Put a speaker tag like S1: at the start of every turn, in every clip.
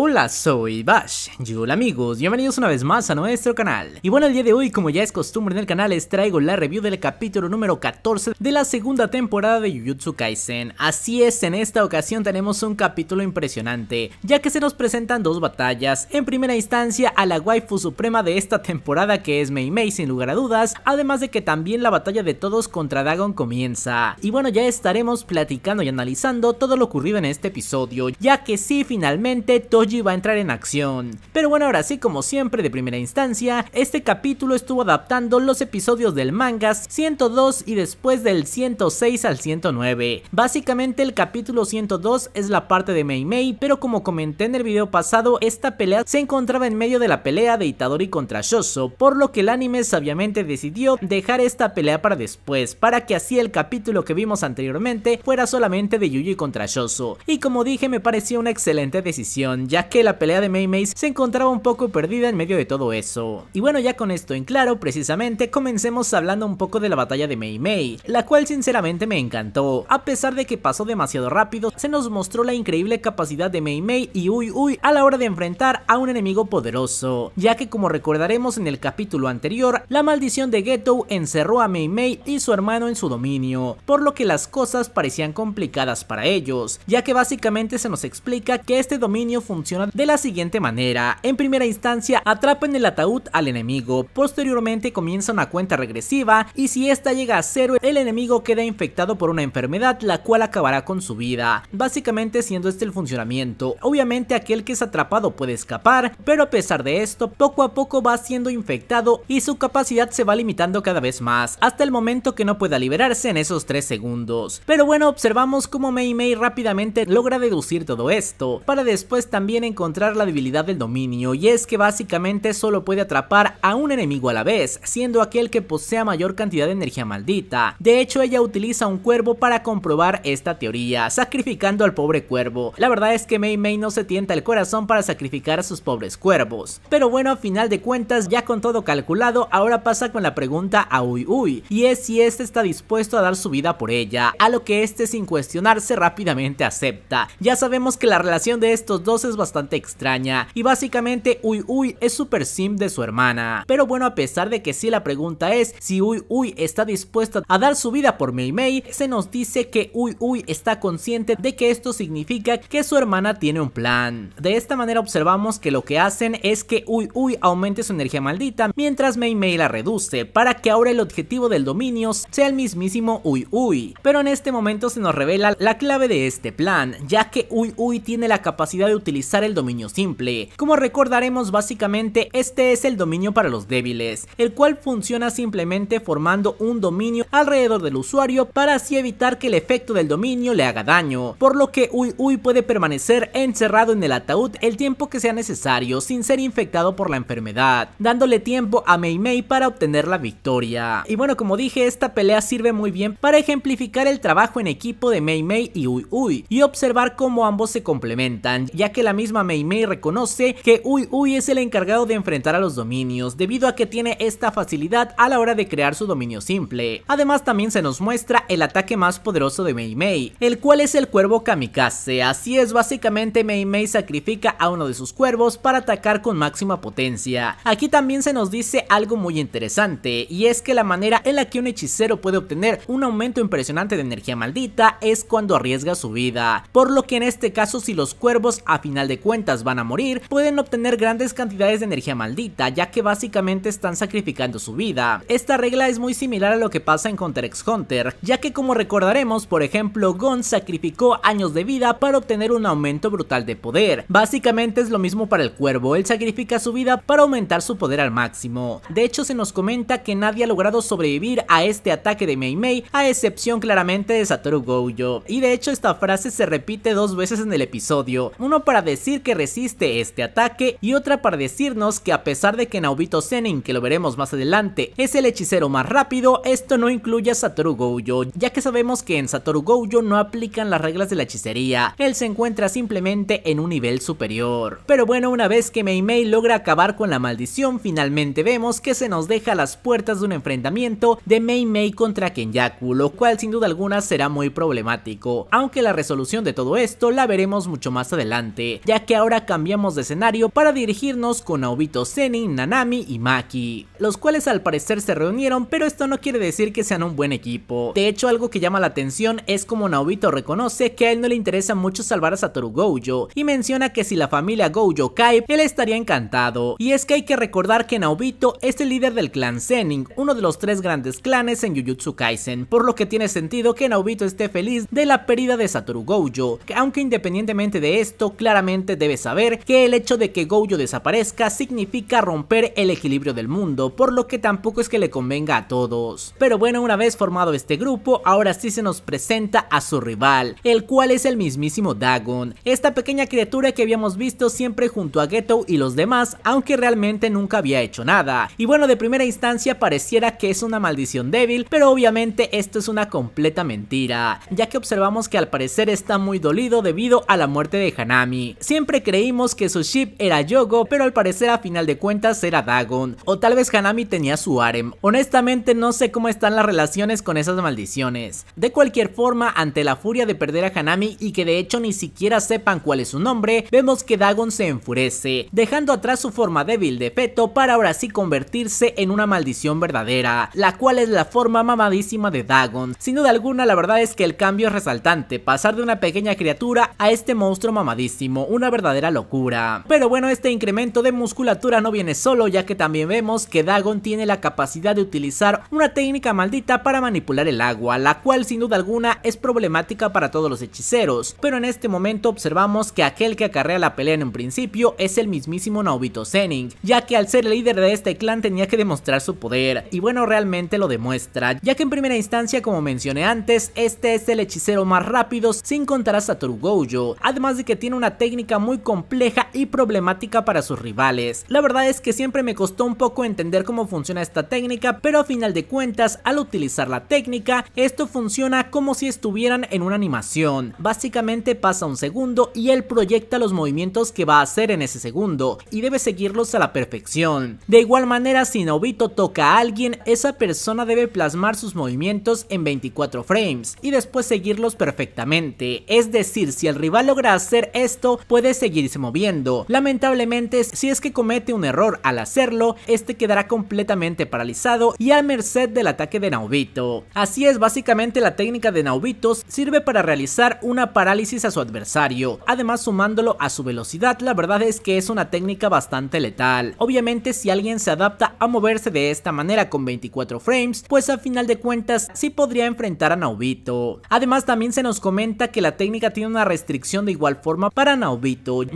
S1: Hola, soy Bash. Y hola amigos, bienvenidos una vez más a nuestro canal. Y bueno, el día de hoy, como ya es costumbre en el canal, les traigo la review del capítulo número 14 de la segunda temporada de Jujutsu Kaisen. Así es, en esta ocasión tenemos un capítulo impresionante, ya que se nos presentan dos batallas. En primera instancia, a la waifu suprema de esta temporada que es Mei Mei sin lugar a dudas, además de que también la batalla de todos contra Dagon comienza. Y bueno, ya estaremos platicando y analizando todo lo ocurrido en este episodio, ya que sí, finalmente Koji va a entrar en acción. Pero bueno, ahora sí, como siempre de primera instancia, este capítulo estuvo adaptando los episodios del manga 102 y después del 106 al 109. Básicamente el capítulo 102 es la parte de Mei Mei, pero como comenté en el video pasado, esta pelea se encontraba en medio de la pelea de Itadori contra Shoso, por lo que el anime sabiamente decidió dejar esta pelea para después, para que así el capítulo que vimos anteriormente fuera solamente de Yuji contra Shoso. Y como dije, me pareció una excelente decisión, ya que la pelea de Mei Mei se encontraba un poco perdida en medio de todo eso. Y bueno, ya con esto en claro, precisamente, comencemos hablando un poco de la batalla de Mei Mei, la cual sinceramente me encantó. A pesar de que pasó demasiado rápido, se nos mostró la increíble capacidad de Mei Mei y Uy Uy a la hora de enfrentar a un enemigo poderoso, ya que como recordaremos en el capítulo anterior, la maldición de Geto encerró a Mei Mei y su hermano en su dominio, por lo que las cosas parecían complicadas para ellos, ya que básicamente se nos explica que este dominio funciona de la siguiente manera. En primera instancia, en el ataúd al enemigo, posteriormente comienza una cuenta regresiva y si esta llega a cero, el enemigo queda infectado por una enfermedad la cual acabará con su vida, básicamente siendo este el funcionamiento. Obviamente aquel que es atrapado puede escapar, pero a pesar de esto, poco a poco va siendo infectado y su capacidad se va limitando cada vez más, hasta el momento que no pueda liberarse en esos 3 segundos. Pero bueno, observamos cómo Mei Mei rápidamente logra deducir todo esto, para después también encontrar la debilidad del dominio y es que básicamente solo puede atrapar a un enemigo a la vez, siendo aquel que posea mayor cantidad de energía maldita. De hecho ella utiliza un cuervo para comprobar esta teoría, sacrificando al pobre cuervo. La verdad es que Mei Mei no se tienta el corazón para sacrificar a sus pobres cuervos. Pero bueno, a final de cuentas ya con todo calculado, ahora pasa con la pregunta a Uy Uy, y es si este está dispuesto a dar su vida por ella, a lo que este sin cuestionarse rápidamente acepta. Ya sabemos que la relación de estos dos es bastante extraña y básicamente Uy Uy es super sim de su hermana. Pero bueno, a pesar de que sí la pregunta es si Uy Uy está dispuesta a dar su vida por Mei Mei, se nos dice que Uy Uy está consciente de que esto significa que su hermana tiene un plan. De esta manera observamos que lo que hacen es que Uy Uy aumente su energía maldita mientras Mei Mei la reduce para que ahora el objetivo del dominio sea el mismísimo Uy Uy. Pero en este momento se nos revela la clave de este plan, ya que Uy Uy tiene la capacidad de utilizar el dominio simple. Como recordaremos básicamente este es el dominio para los débiles, el cual funciona simplemente formando un dominio alrededor del usuario para así evitar que el efecto del dominio le haga daño, por lo que Uy Uy puede permanecer encerrado en el ataúd el tiempo que sea necesario sin ser infectado por la enfermedad, dándole tiempo a Mei Mei para obtener la victoria. Y bueno, como dije, esta pelea sirve muy bien para ejemplificar el trabajo en equipo de Mei Mei y Uy Uy y observar cómo ambos se complementan, ya que la misma Mei Mei reconoce que Uy Uy es el encargado de enfrentar a los dominios, debido a que tiene esta facilidad a la hora de crear su dominio simple. Además también se nos muestra el ataque más poderoso de Mei el cual es el cuervo kamikaze, así es básicamente Mei Mei sacrifica a uno de sus cuervos para atacar con máxima potencia. Aquí también se nos dice algo muy interesante, y es que la manera en la que un hechicero puede obtener un aumento impresionante de energía maldita es cuando arriesga su vida, por lo que en este caso si los cuervos a final de cuentas van a morir, pueden obtener grandes cantidades de energía maldita, ya que básicamente están sacrificando su vida. Esta regla es muy similar a lo que pasa en Counter x Hunter, ya que como recordaremos, por ejemplo, Gon sacrificó años de vida para obtener un aumento brutal de poder. Básicamente es lo mismo para el cuervo, él sacrifica su vida para aumentar su poder al máximo. De hecho, se nos comenta que nadie ha logrado sobrevivir a este ataque de Mei Mei, a excepción claramente de Satoru Gojo. Y de hecho, esta frase se repite dos veces en el episodio, uno para decir decir que resiste este ataque y otra para decirnos que a pesar de que Naobito Senin que lo veremos más adelante, es el hechicero más rápido, esto no incluye a Satoru Gojo, ya que sabemos que en Satoru Gojo no aplican las reglas de la hechicería, él se encuentra simplemente en un nivel superior. Pero bueno, una vez que Mei Mei logra acabar con la maldición, finalmente vemos que se nos deja las puertas de un enfrentamiento de Mei Mei contra Kenyaku, lo cual sin duda alguna será muy problemático, aunque la resolución de todo esto la veremos mucho más adelante ya que ahora cambiamos de escenario para dirigirnos con Naobito, Zenin, Nanami y Maki, los cuales al parecer se reunieron, pero esto no quiere decir que sean un buen equipo. De hecho, algo que llama la atención es como Naobito reconoce que a él no le interesa mucho salvar a Satoru Gojo y menciona que si la familia Gojo cae, él estaría encantado. Y es que hay que recordar que Naobito es el líder del clan Zenin, uno de los tres grandes clanes en Jujutsu Kaisen, por lo que tiene sentido que Naobito esté feliz de la pérdida de Satoru Gojo, aunque independientemente de esto, claramente Debe saber que el hecho de que Gojo desaparezca significa romper el equilibrio del mundo, por lo que tampoco es que le convenga a todos. Pero bueno, una vez formado este grupo, ahora sí se nos presenta a su rival, el cual es el mismísimo Dagon, esta pequeña criatura que habíamos visto siempre junto a Geto y los demás, aunque realmente nunca había hecho nada. Y bueno, de primera instancia pareciera que es una maldición débil, pero obviamente esto es una completa mentira, ya que observamos que al parecer está muy dolido debido a la muerte de Hanami, siempre creímos que su ship era Yogo, pero al parecer a final de cuentas era Dagon, o tal vez Hanami tenía su harem. Honestamente no sé cómo están las relaciones con esas maldiciones. De cualquier forma, ante la furia de perder a Hanami y que de hecho ni siquiera sepan cuál es su nombre, vemos que Dagon se enfurece, dejando atrás su forma débil de feto para ahora sí convertirse en una maldición verdadera, la cual es la forma mamadísima de Dagon. Sin duda alguna, la verdad es que el cambio es resaltante, pasar de una pequeña criatura a este monstruo mamadísimo, una verdadera locura. Pero bueno, este incremento de musculatura no viene solo, ya que también vemos que Dagon tiene la capacidad de utilizar una técnica maldita para manipular el agua, la cual sin duda alguna es problemática para todos los hechiceros, pero en este momento observamos que aquel que acarrea la pelea en un principio es el mismísimo Naobito Zenin, ya que al ser el líder de este clan tenía que demostrar su poder, y bueno realmente lo demuestra, ya que en primera instancia como mencioné antes, este es el hechicero más rápido sin contar a Satoru Gojo, además de que tiene una técnica muy compleja y problemática para sus rivales. La verdad es que siempre me costó un poco entender cómo funciona esta técnica, pero a final de cuentas, al utilizar la técnica, esto funciona como si estuvieran en una animación. Básicamente pasa un segundo y él proyecta los movimientos que va a hacer en ese segundo, y debe seguirlos a la perfección. De igual manera, si Nobito toca a alguien, esa persona debe plasmar sus movimientos en 24 frames, y después seguirlos perfectamente. Es decir, si el rival logra hacer esto, puede seguirse moviendo. Lamentablemente, si es que comete un error al hacerlo, este quedará completamente paralizado y a merced del ataque de Naubito. Así es, básicamente la técnica de Naubitos sirve para realizar una parálisis a su adversario, además sumándolo a su velocidad, la verdad es que es una técnica bastante letal. Obviamente si alguien se adapta a moverse de esta manera con 24 frames, pues a final de cuentas sí podría enfrentar a Naubito. Además también se nos comenta que la técnica tiene una restricción de igual forma para Naubito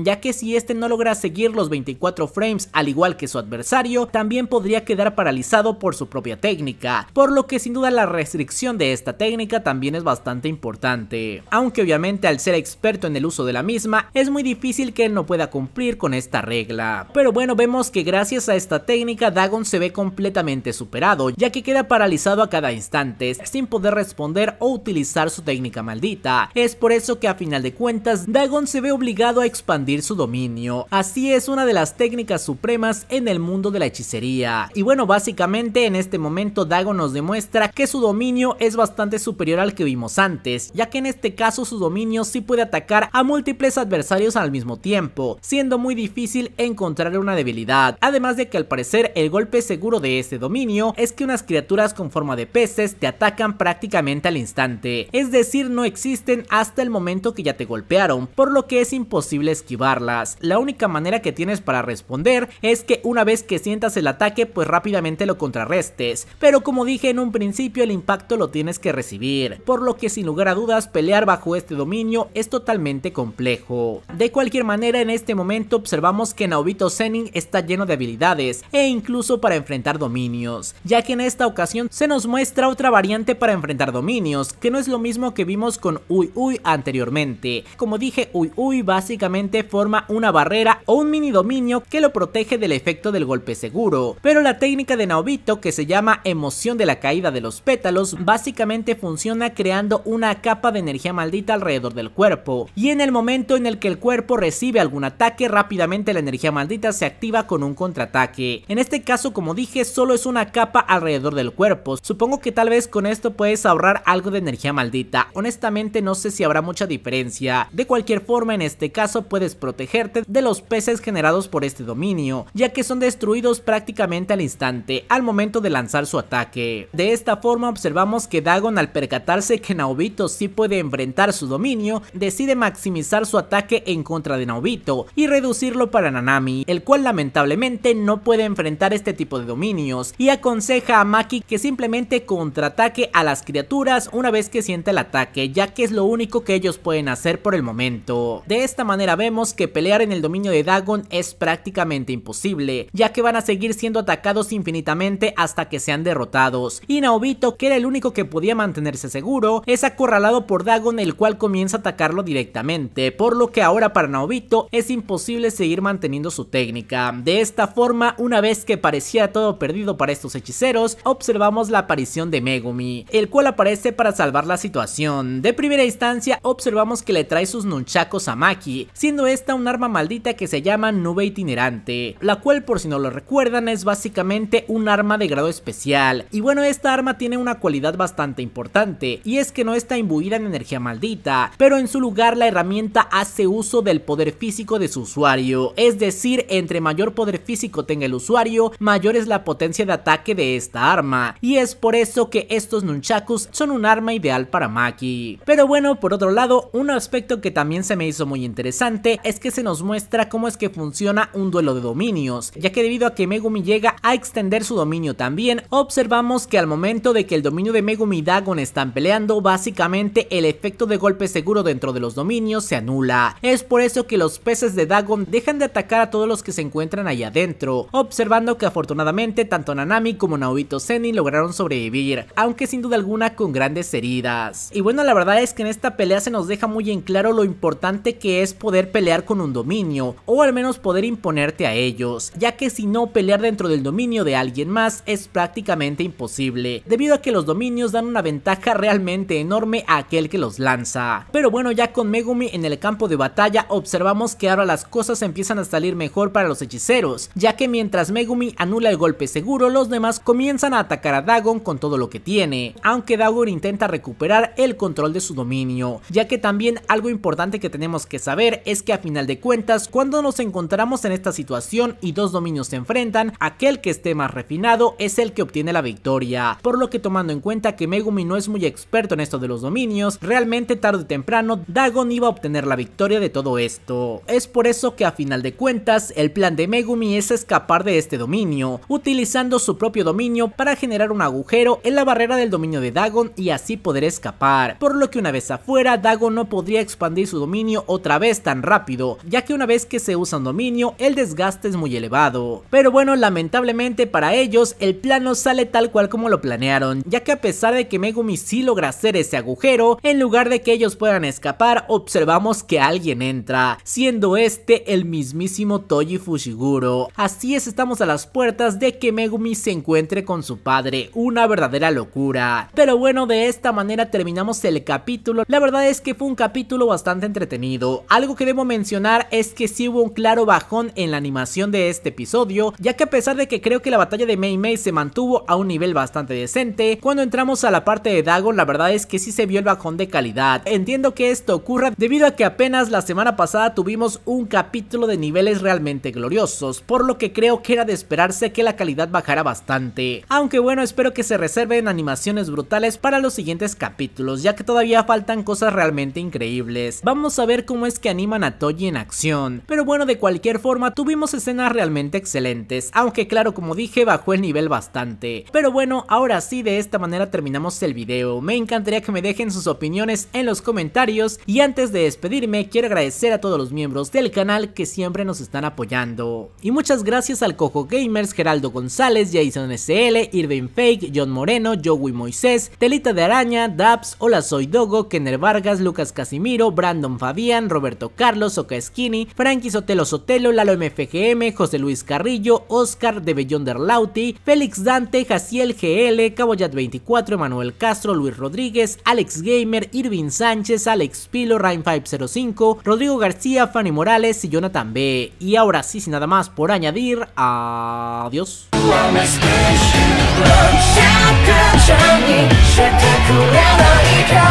S1: ya que si este no logra seguir los 24 frames al igual que su adversario, también podría quedar paralizado por su propia técnica, por lo que sin duda la restricción de esta técnica también es bastante importante. Aunque obviamente al ser experto en el uso de la misma, es muy difícil que él no pueda cumplir con esta regla. Pero bueno, vemos que gracias a esta técnica Dagon se ve completamente superado, ya que queda paralizado a cada instante, sin poder responder o utilizar su técnica maldita. Es por eso que a final de cuentas, Dagon se ve obligado a expandir su dominio. Así es una de las técnicas supremas en el mundo de la hechicería. Y bueno, básicamente en este momento Dago nos demuestra que su dominio es bastante superior al que vimos antes, ya que en este caso su dominio sí puede atacar a múltiples adversarios al mismo tiempo, siendo muy difícil encontrar una debilidad. Además de que al parecer el golpe seguro de este dominio es que unas criaturas con forma de peces te atacan prácticamente al instante, es decir no existen hasta el momento que ya te golpearon, por lo que es imposible esquivarlas. La única manera que tienes para responder es que una vez que sientas el ataque pues rápidamente lo contrarrestes, pero como dije en un principio el impacto lo tienes que recibir, por lo que sin lugar a dudas pelear bajo este dominio es totalmente complejo. De cualquier manera en este momento observamos que Naobito Zenin está lleno de habilidades e incluso para enfrentar dominios, ya que en esta ocasión se nos muestra otra variante para enfrentar dominios, que no es lo mismo que vimos con Uy Uy anteriormente. Como dije Uy Uy básicamente básicamente forma una barrera o un mini dominio que lo protege del efecto del golpe seguro. Pero la técnica de Naobito que se llama emoción de la caída de los pétalos básicamente funciona creando una capa de energía maldita alrededor del cuerpo y en el momento en el que el cuerpo recibe algún ataque rápidamente la energía maldita se activa con un contraataque. En este caso como dije solo es una capa alrededor del cuerpo, supongo que tal vez con esto puedes ahorrar algo de energía maldita, honestamente no sé si habrá mucha diferencia, de cualquier forma en este caso puedes protegerte de los peces generados por este dominio, ya que son destruidos prácticamente al instante, al momento de lanzar su ataque. De esta forma observamos que Dagon al percatarse que Naobito sí puede enfrentar su dominio, decide maximizar su ataque en contra de Naobito y reducirlo para Nanami, el cual lamentablemente no puede enfrentar este tipo de dominios y aconseja a Maki que simplemente contraataque a las criaturas una vez que siente el ataque, ya que es lo único que ellos pueden hacer por el momento. De esta manera vemos que pelear en el dominio de Dagon es prácticamente imposible, ya que van a seguir siendo atacados infinitamente hasta que sean derrotados. Y Naobito, que era el único que podía mantenerse seguro, es acorralado por Dagon el cual comienza a atacarlo directamente, por lo que ahora para Naobito es imposible seguir manteniendo su técnica. De esta forma, una vez que parecía todo perdido para estos hechiceros, observamos la aparición de Megumi, el cual aparece para salvar la situación. De primera instancia, observamos que le trae sus nunchacos a Maki, siendo esta un arma maldita que se llama nube itinerante, la cual por si no lo recuerdan es básicamente un arma de grado especial. Y bueno, esta arma tiene una cualidad bastante importante, y es que no está imbuida en energía maldita, pero en su lugar la herramienta hace uso del poder físico de su usuario, es decir, entre mayor poder físico tenga el usuario, mayor es la potencia de ataque de esta arma, y es por eso que estos nunchakus son un arma ideal para Maki. Pero bueno, por otro lado, un aspecto que también se me hizo muy interesante interesante es que se nos muestra cómo es que funciona un duelo de dominios, ya que debido a que Megumi llega a extender su dominio también, observamos que al momento de que el dominio de Megumi y Dagon están peleando, básicamente el efecto de golpe seguro dentro de los dominios se anula. Es por eso que los peces de Dagon dejan de atacar a todos los que se encuentran allá adentro, observando que afortunadamente tanto Nanami como Naobito Zenin lograron sobrevivir, aunque sin duda alguna con grandes heridas. Y bueno, la verdad es que en esta pelea se nos deja muy en claro lo importante que es poder pelear con un dominio, o al menos poder imponerte a ellos, ya que si no pelear dentro del dominio de alguien más es prácticamente imposible, debido a que los dominios dan una ventaja realmente enorme a aquel que los lanza. Pero bueno, ya con Megumi en el campo de batalla observamos que ahora las cosas empiezan a salir mejor para los hechiceros, ya que mientras Megumi anula el golpe seguro, los demás comienzan a atacar a Dagon con todo lo que tiene, aunque Dagon intenta recuperar el control de su dominio, ya que también algo importante que tenemos que saber es que a final de cuentas, cuando nos encontramos en esta situación y dos dominios se enfrentan, aquel que esté más refinado es el que obtiene la victoria. Por lo que tomando en cuenta que Megumi no es muy experto en esto de los dominios, realmente tarde o temprano Dagon iba a obtener la victoria de todo esto. Es por eso que a final de cuentas, el plan de Megumi es escapar de este dominio, utilizando su propio dominio para generar un agujero en la barrera del dominio de Dagon y así poder escapar. Por lo que una vez afuera, Dagon no podría expandir su dominio otra vez tan rápido, ya que una vez que se usa un dominio, el desgaste es muy elevado. Pero bueno, lamentablemente para ellos, el plano sale tal cual como lo planearon, ya que a pesar de que Megumi sí logra hacer ese agujero, en lugar de que ellos puedan escapar, observamos que alguien entra, siendo este el mismísimo Toji Fushiguro. Así es, estamos a las puertas de que Megumi se encuentre con su padre, una verdadera locura. Pero bueno, de esta manera terminamos el capítulo, la verdad es que fue un capítulo bastante entretenido, algo que debo mencionar es que sí hubo un claro bajón en la animación de este episodio, ya que a pesar de que creo que la batalla de Mei Mei se mantuvo a un nivel bastante decente, cuando entramos a la parte de Dagon la verdad es que sí se vio el bajón de calidad. Entiendo que esto ocurra debido a que apenas la semana pasada tuvimos un capítulo de niveles realmente gloriosos, por lo que creo que era de esperarse que la calidad bajara bastante. Aunque bueno, espero que se reserven animaciones brutales para los siguientes capítulos, ya que todavía faltan cosas realmente increíbles. Vamos a ver cómo es que animan a Toji en acción. Pero bueno, de cualquier forma, tuvimos escenas realmente excelentes, aunque claro, como dije, bajó el nivel bastante. Pero bueno, ahora sí, de esta manera terminamos el video. Me encantaría que me dejen sus opiniones en los comentarios y antes de despedirme, quiero agradecer a todos los miembros del canal que siempre nos están apoyando. Y muchas gracias al Cojo Gamers, Geraldo González, Jason SL, Irving Fake, John Moreno, Joey Moisés, Telita de Araña, Dabs, Hola Soy Dogo, Kenner Vargas, Lucas Casimiro, Brandon Fabián, Robert Carlos, Ocasquini, Skinny, Frankie Sotelo Sotelo, Lalo MFGM, José Luis Carrillo, Oscar de Bellón Lauti, Félix Dante, Jaciel GL, Caboyat 24, Manuel Castro, Luis Rodríguez, Alex Gamer, Irving Sánchez, Alex Pilo, Ryan 505, Rodrigo García, Fanny Morales y Jonathan B. Y ahora sí, sin nada más por añadir, adiós.